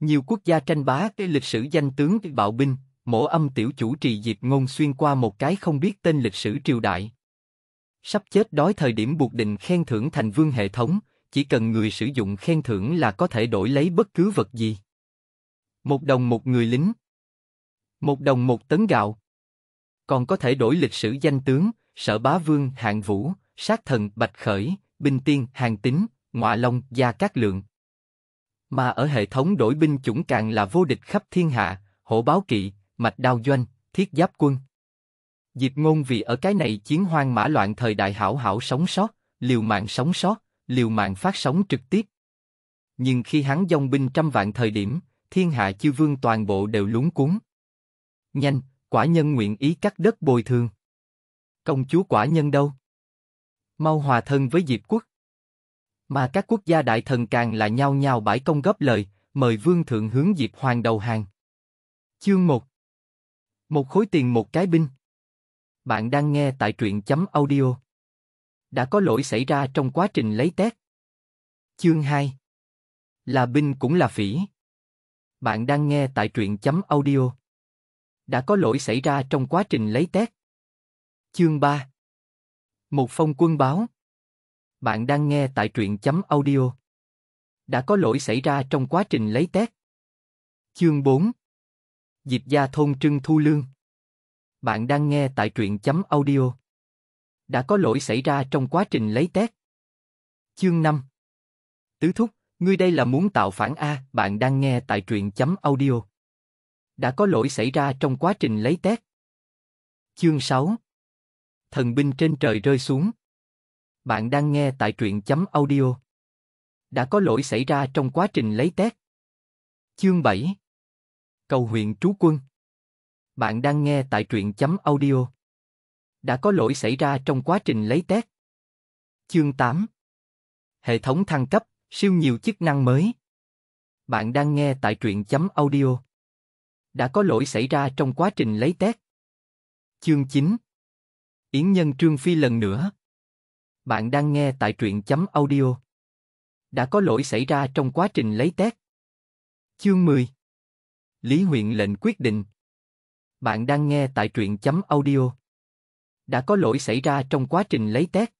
Nhiều quốc gia tranh bá cái lịch sử danh tướng bạo binh, mổ âm tiểu chủ trì Diệp Ngôn xuyên qua một cái không biết tên lịch sử triều đại. Sắp chết đói thời điểm buộc định khen thưởng thành vương hệ thống, chỉ cần người sử dụng khen thưởng là có thể đổi lấy bất cứ vật gì. Một đồng một người lính. Một đồng một tấn gạo. Còn có thể đổi lịch sử danh tướng, sở bá vương, hạng vũ, sát thần, bạch khởi, binh tiên, hàng tính, ngoại long, gia các lượng, mà ở hệ thống đổi binh chủng càng là vô địch khắp thiên hạ, hổ báo kỵ, mạch đao doanh, thiết giáp quân. Diệp Ngôn vì ở cái này chiến hoang mã loạn thời đại hảo hảo sống sót, liều mạng sống sót, liều mạng phát sóng trực tiếp. Nhưng khi hắn dòng binh trăm vạn thời điểm, thiên hạ chư vương toàn bộ đều lúng cuốn. Nhanh, quả nhân nguyện ý cắt đất bồi thường. Công chúa quả nhân đâu? Mau hòa thân với Diệp quốc. Mà các quốc gia đại thần càng là nhao nhao bãi công góp lời, mời vương thượng hướng Diệp Hoàng đầu hàng. Chương 1 Một khối tiền một cái binh Bạn đang nghe tại truyện chấm audio. Đã có lỗi xảy ra trong quá trình lấy test. Chương 2 Là binh cũng là phỉ. Bạn đang nghe tại truyện chấm audio. Đã có lỗi xảy ra trong quá trình lấy test. Chương 3 Một phong quân báo bạn đang nghe tại truyện chấm audio. Đã có lỗi xảy ra trong quá trình lấy test. Chương 4 dịp Gia Thôn Trưng Thu Lương Bạn đang nghe tại truyện chấm audio. Đã có lỗi xảy ra trong quá trình lấy test. Chương 5 Tứ Thúc, ngươi đây là muốn tạo phản A, bạn đang nghe tại truyện chấm audio. Đã có lỗi xảy ra trong quá trình lấy test. Chương 6 Thần binh trên trời rơi xuống bạn đang nghe tại truyện chấm audio. Đã có lỗi xảy ra trong quá trình lấy test. Chương 7 Cầu huyện trú quân Bạn đang nghe tại truyện chấm audio. Đã có lỗi xảy ra trong quá trình lấy test. Chương 8 Hệ thống thăng cấp, siêu nhiều chức năng mới. Bạn đang nghe tại truyện chấm audio. Đã có lỗi xảy ra trong quá trình lấy test. Chương 9 Yến Nhân Trương Phi lần nữa bạn đang nghe tại truyện chấm audio. Đã có lỗi xảy ra trong quá trình lấy test. Chương 10 Lý huyện lệnh quyết định. Bạn đang nghe tại truyện chấm audio. Đã có lỗi xảy ra trong quá trình lấy test.